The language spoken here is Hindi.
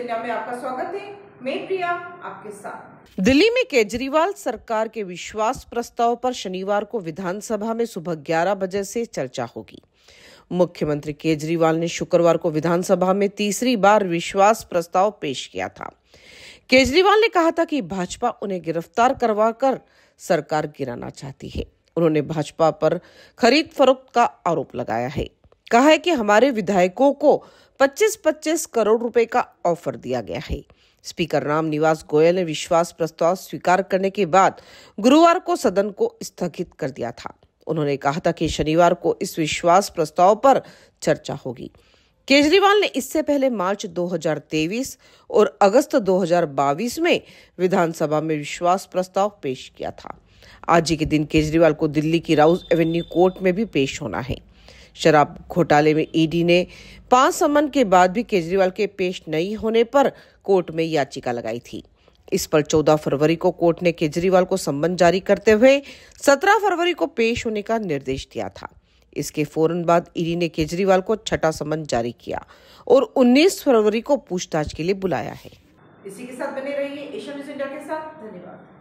दुनिया में आपका स्वागत है मैं प्रिया आपके साथ दिल्ली में केजरीवाल सरकार के विश्वास प्रस्ताव पर शनिवार को विधानसभा में सुबह 11 बजे से चर्चा होगी मुख्यमंत्री केजरीवाल ने शुक्रवार को विधानसभा में तीसरी बार विश्वास प्रस्ताव पेश किया था केजरीवाल ने कहा था कि भाजपा उन्हें गिरफ्तार करवाकर सरकार गिराना चाहती है उन्होंने भाजपा पर खरीद फरोख्त का आरोप लगाया है कहा है कि हमारे विधायकों को 25-25 करोड़ रुपए का ऑफर दिया गया है स्पीकर राम निवास गोयल ने विश्वास प्रस्ताव स्वीकार करने के बाद गुरुवार को सदन को स्थगित कर दिया था उन्होंने कहा था कि शनिवार को इस विश्वास प्रस्ताव पर चर्चा होगी केजरीवाल ने इससे पहले मार्च 2023 और अगस्त 2022 में विधानसभा में विश्वास प्रस्ताव पेश किया था आज ही के दिन केजरीवाल को दिल्ली की राउज एवेन्यू कोर्ट में भी पेश होना है शराब घोटाले में ईडी ने पांच समन के बाद भी केजरीवाल के पेश नहीं होने पर कोर्ट में याचिका लगाई थी इस पर 14 फरवरी को कोर्ट ने केजरीवाल को समन जारी करते हुए 17 फरवरी को पेश होने का निर्देश दिया था इसके फौरन बाद ईडी ने केजरीवाल को छठा समन जारी किया और 19 फरवरी को पूछताछ के लिए बुलाया है इसी के साथ बने रहिए एशिया न्यूज इंडिया के साथ धन्यवाद